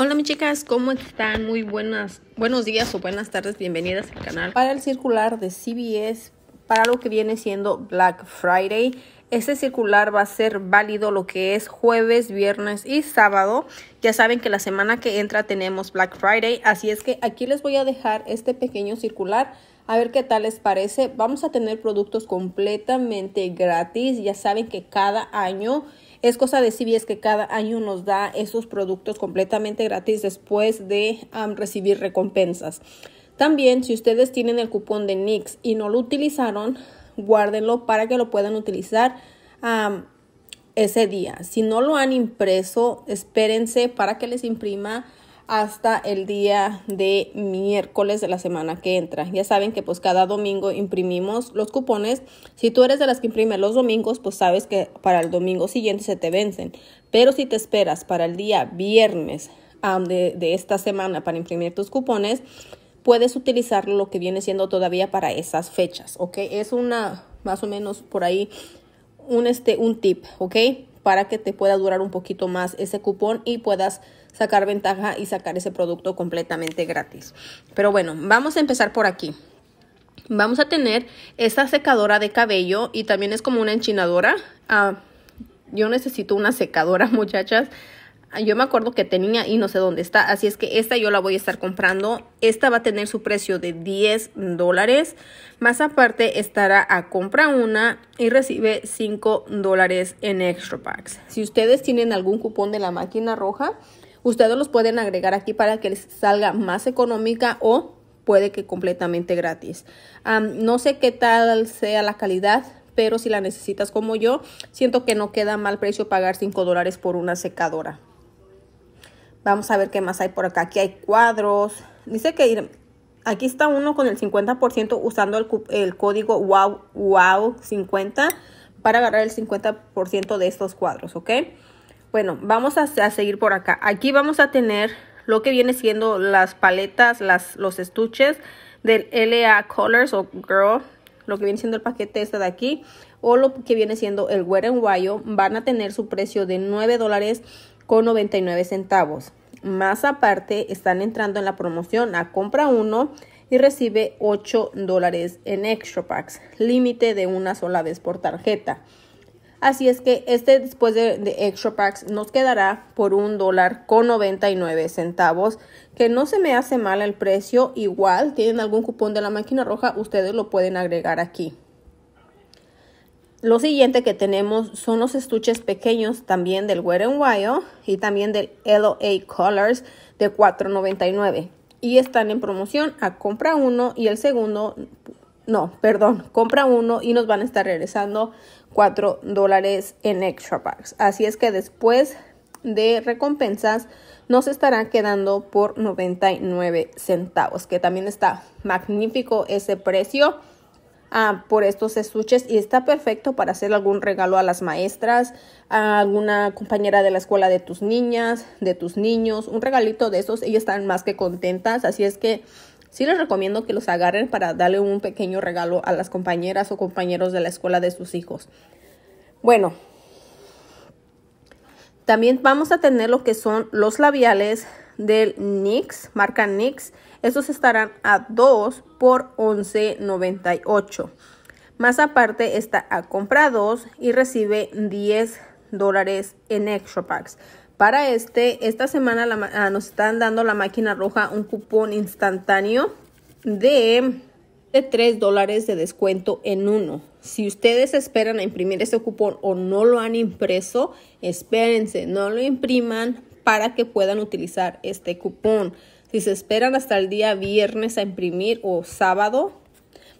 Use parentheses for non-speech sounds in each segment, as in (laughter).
Hola mis chicas, ¿cómo están? Muy buenas, buenos días o buenas tardes, bienvenidas al canal. Para el circular de CBS, para lo que viene siendo Black Friday, este circular va a ser válido lo que es jueves, viernes y sábado. Ya saben que la semana que entra tenemos Black Friday, así es que aquí les voy a dejar este pequeño circular a ver qué tal les parece. Vamos a tener productos completamente gratis, ya saben que cada año es cosa de CBS que cada año nos da esos productos completamente gratis después de recibir recompensas. También, si ustedes tienen el cupón de NYX y no lo utilizaron, guárdenlo para que lo puedan utilizar ese día. Si no lo han impreso, espérense para que les imprima hasta el día de miércoles de la semana que entra. Ya saben que pues cada domingo imprimimos los cupones. Si tú eres de las que imprime los domingos, pues sabes que para el domingo siguiente se te vencen. Pero si te esperas para el día viernes de, de esta semana para imprimir tus cupones, puedes utilizar lo que viene siendo todavía para esas fechas, ¿ok? Es una, más o menos por ahí, un, este, un tip, ¿ok? para que te pueda durar un poquito más ese cupón y puedas sacar ventaja y sacar ese producto completamente gratis. Pero bueno, vamos a empezar por aquí. Vamos a tener esta secadora de cabello y también es como una enchinadora. Ah, yo necesito una secadora, (laughs) muchachas Ah, yo me acuerdo que tenía y no sé dónde está. Así es que esta yo la voy a estar comprando. Esta va a tener su precio de 10 dólares. Más aparte estará a compra una y recibe 5 dólares en extra packs. Si ustedes tienen algún cupón de la máquina roja, ustedes los pueden agregar aquí para que les salga más económica o puede que completamente gratis. no sé qué tal sea la calidad, pero si la necesitas como yo, siento que no queda mal precio pagar 5 dólares por una secadora. Vamos a ver qué más hay por acá. Aquí hay cuadros. Dice que aquí está uno con el 50% usando el, código wow wow 50 para agarrar el 50% de estos cuadros, ¿ok? Bueno, vamos a, seguir por acá. Aquí vamos a tener lo que viene siendo las paletas, las, los estuches del LA Colors o Girl, lo que viene siendo el paquete este de aquí, o lo que viene siendo el Wet n van a tener su precio de $9 con 99 centavos. Más aparte, están entrando en la promoción a compra uno y recibe 8 dólares en extra packs, límite de una sola vez por tarjeta. Así es que este después de, extra packs nos quedará por un dólar con 99 centavos, que no se me hace mal el precio. Igual, tienen algún cupón de la máquina roja, ustedes lo pueden agregar aquí. Lo siguiente que tenemos son los estuches pequeños también del Wear and Wild y también del L.O.A. Colors de $4.99 y están en promoción a compra uno y el segundo, no, perdón, compra uno y nos van a estar regresando 4 dólares en extra packs. Así es que después de recompensas nos estarán quedando por 99 centavos, que también está magnífico ese precio. Ah, por estos estuches y está perfecto para hacer algún regalo a las maestras, a alguna compañera de la escuela de tus niñas, de tus niños, un regalito de esos, ellas están más que contentas, así es que sí les recomiendo que los agarren para darle un pequeño regalo a las compañeras o compañeros de la escuela de sus hijos. Bueno, también vamos a tener lo que son los labiales, del NYX, marca NYX. Estos estarán a 2 por 11.98. Más aparte está a compra 2 y recibe 10 dólares en extra packs. Para este, esta semana ah, nos están dando la máquina roja un cupón instantáneo de, de 3 dólares de descuento en uno. Si ustedes esperan a imprimir este cupón o no lo han impreso, espérense, no lo impriman para que puedan utilizar este cupón. Si se esperan hasta el día viernes a imprimir o sábado,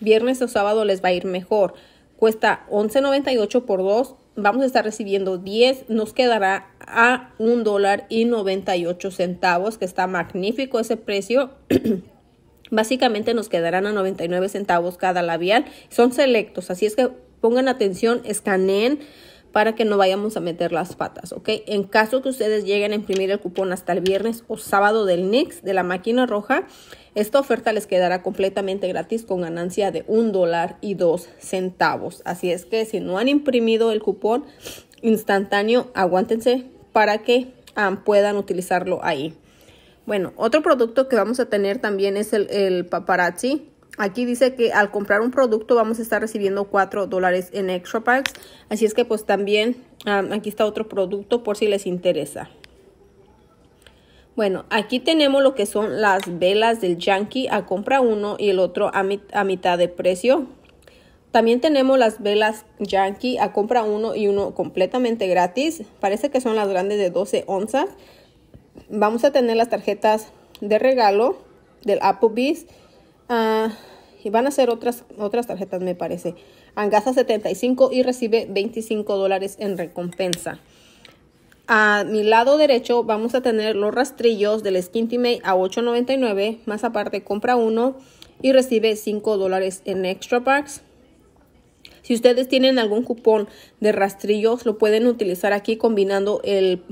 viernes o sábado les va a ir mejor. Cuesta $11.98 por 2. Vamos a estar recibiendo 10. Nos quedará a $1.98, y 98 centavos, que está magnífico ese precio. (clears throat) Básicamente nos quedarán a 99 centavos cada labial. Son selectos, así es que pongan atención, escaneen para que no vayamos a meter las patas, ¿ok? En caso que ustedes lleguen a imprimir el cupón hasta el viernes o sábado del NYX de la máquina roja, esta oferta les quedará completamente gratis con ganancia de un dólar y dos centavos. Así es que si no han imprimido el cupón instantáneo, aguántense para que ah, puedan utilizarlo ahí. Bueno, otro producto que vamos a tener también es el paparazzi Aquí dice que al comprar un producto vamos a estar recibiendo 4 dólares en extra packs. Así es que pues también aquí está otro producto por si les interesa. Bueno, aquí tenemos lo que son las velas del Yankee a compra uno y el otro a, mitad de precio. También tenemos las velas Yankee a compra uno y uno completamente gratis. Parece que son las grandes de 12 onzas. Vamos a tener las tarjetas de regalo del Applebee's. Ah, y van a ser otras, otras tarjetas, me parece. Angasa 75 y recibe 25 dólares en recompensa. A mi lado derecho vamos a tener los rastrillos del skintime a $8.99. Más aparte, compra uno y recibe 5 dólares en extra packs. Si ustedes tienen algún cupón de rastrillos, lo pueden utilizar aquí combinando el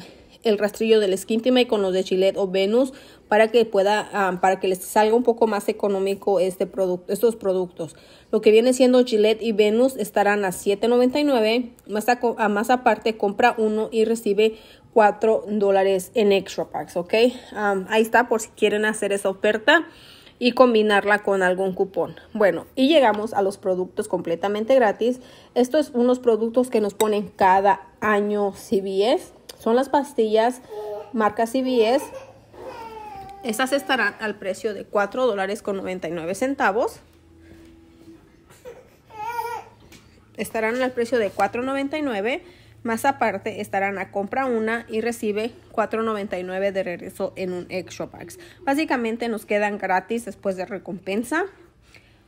el rastrillo del Skin y con los de Gillette o Venus para que pueda, ah, para que les salga un poco más económico este producto, estos productos. Lo que viene siendo Gillette y Venus estarán a $7.99, más, más aparte compra uno y recibe 4 dólares en extra packs, ¿ok? Ah, ahí está por si quieren hacer esa oferta y combinarla con algún cupón. Bueno, y llegamos a los productos completamente gratis. Estos son unos productos que nos ponen cada año CBS. Son las pastillas marca CVS. Estas estarán al precio de 4 dólares con 99 centavos. Estarán al precio de 4.99 más aparte estarán a compra una y recibe 4.99 de regreso en un extra packs. Básicamente nos quedan gratis después de recompensa.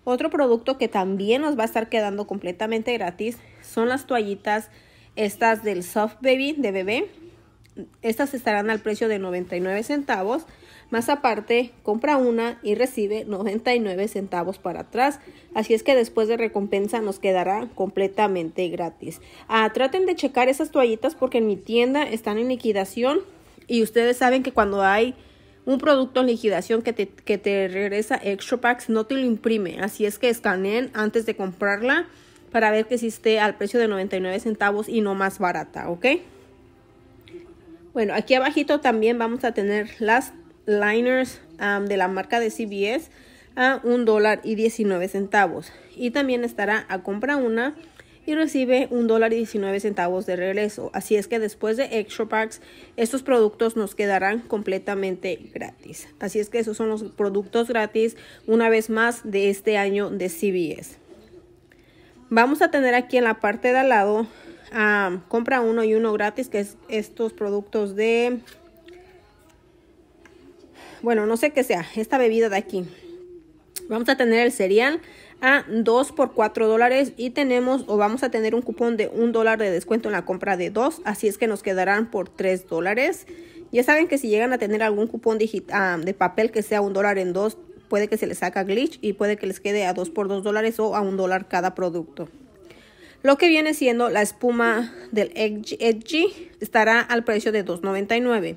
Otro producto que también nos va a estar quedando completamente gratis son las toallitas estas del Soft Baby de bebé. Estas estarán al precio de 99 centavos, más aparte compra una y recibe 99 centavos para atrás, así es que después de recompensa nos quedará completamente gratis. Ah, traten de checar esas toallitas porque en mi tienda están en liquidación y ustedes saben que cuando hay un producto en liquidación que te, que te regresa extra packs no te lo imprime, así es que escaneen antes de comprarla para ver que si esté al precio de 99 centavos y no más barata, ¿ok? Bueno, aquí abajito también vamos a tener las liners de la marca de CBS a un dólar y 19 centavos. Y también estará a compra una y recibe un dólar y 19 centavos de regreso. Así es que después de Extra Packs, estos productos nos quedarán completamente gratis. Así es que esos son los productos gratis una vez más de este año de CBS. Vamos a tener aquí en la parte de al lado Ah, compra uno y uno gratis, que es estos productos de... Bueno, no sé qué sea, esta bebida de aquí. Vamos a tener el cereal a 2 por 4 dólares y tenemos o vamos a tener un cupón de 1 dólar de descuento en la compra de 2, así es que nos quedarán por 3 dólares. Ya saben que si llegan a tener algún cupón ah, de papel que sea 1 dólar en 2, puede que se les saca glitch y puede que les quede a 2 por 2 dólares o a 1 dólar cada producto. Lo que viene siendo la espuma del Edgy estará al precio de $2.99.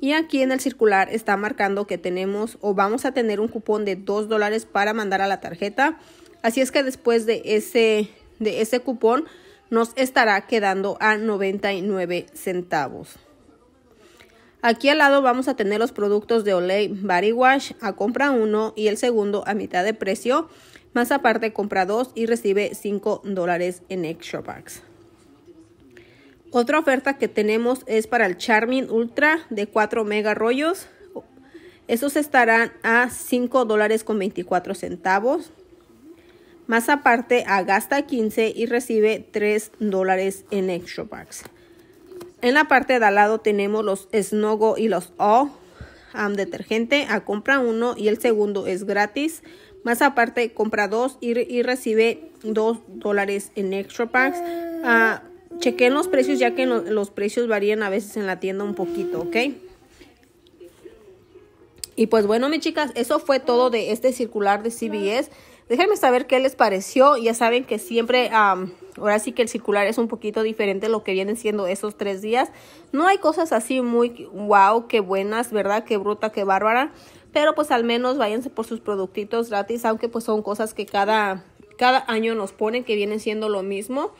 Y aquí en el circular está marcando que tenemos o vamos a tener un cupón de $2 para mandar a la tarjeta. Así es que después de ese, de ese cupón nos estará quedando a 99 centavos. Aquí al lado vamos a tener los productos de Olay Body Wash a compra uno y el segundo a mitad de precio. Más aparte, compra dos y recibe 5 dólares en extra packs. Otra oferta que tenemos es para el Charmin Ultra de 4 mega rollos. Esos estarán a 5 dólares con 24 centavos. Más aparte, a gasta 15 y recibe 3 dólares en extra packs. En la parte de al lado tenemos los Snogo y los O Am detergente. A compra uno y el segundo es gratis. Más aparte, compra dos y, recibe dos dólares en extra packs. Chequeen ah, chequen los precios ya que los precios varían a veces en la tienda un poquito, ¿ok? Y pues bueno, mis chicas, eso fue todo de este circular de CBS. Déjenme saber qué les pareció. Ya saben que siempre, ahora sí que el circular es un poquito diferente lo que vienen siendo esos tres días. No hay cosas así muy wow, qué buenas, ¿verdad? Qué bruta, qué bárbara pero pues al menos váyanse por sus productitos gratis, aunque pues son cosas que cada, año nos ponen que vienen siendo lo mismo.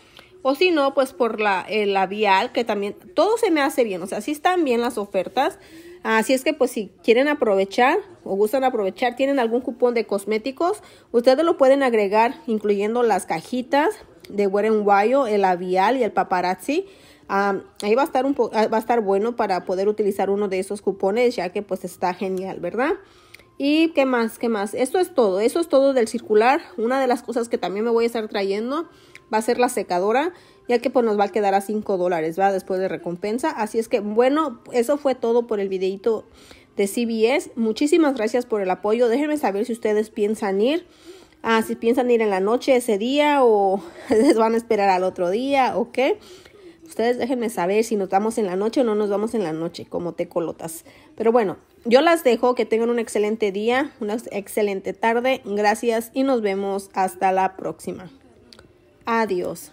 O si no, pues por la, el eh, labial, que también todo se me hace bien. O sea, sí están bien las ofertas. Así es que pues si quieren aprovechar o gustan aprovechar, tienen algún cupón de cosméticos, ustedes lo pueden agregar incluyendo las cajitas de Wear el labial y el paparazzi. Ah, ahí va a estar un ah, va a estar bueno para poder utilizar uno de esos cupones, ya que pues está genial, ¿verdad? Y qué más, qué más. Esto es todo, eso es todo del circular. Una de las cosas que también me voy a estar trayendo va a ser la secadora, ya que pues nos va a quedar a 5 dólares, ¿va? Después de recompensa. Así es que bueno, eso fue todo por el videito de CBS. Muchísimas gracias por el apoyo. Déjenme saber si ustedes piensan ir. Ah, si piensan ir en la noche ese día o (laughs) les van a esperar al otro día o qué. Ustedes déjenme saber si nos vamos en la noche o no nos vamos en la noche, como te colotas. Pero bueno, yo las dejo, que tengan un excelente día, una excelente tarde. Gracias y nos vemos hasta la próxima. Adiós.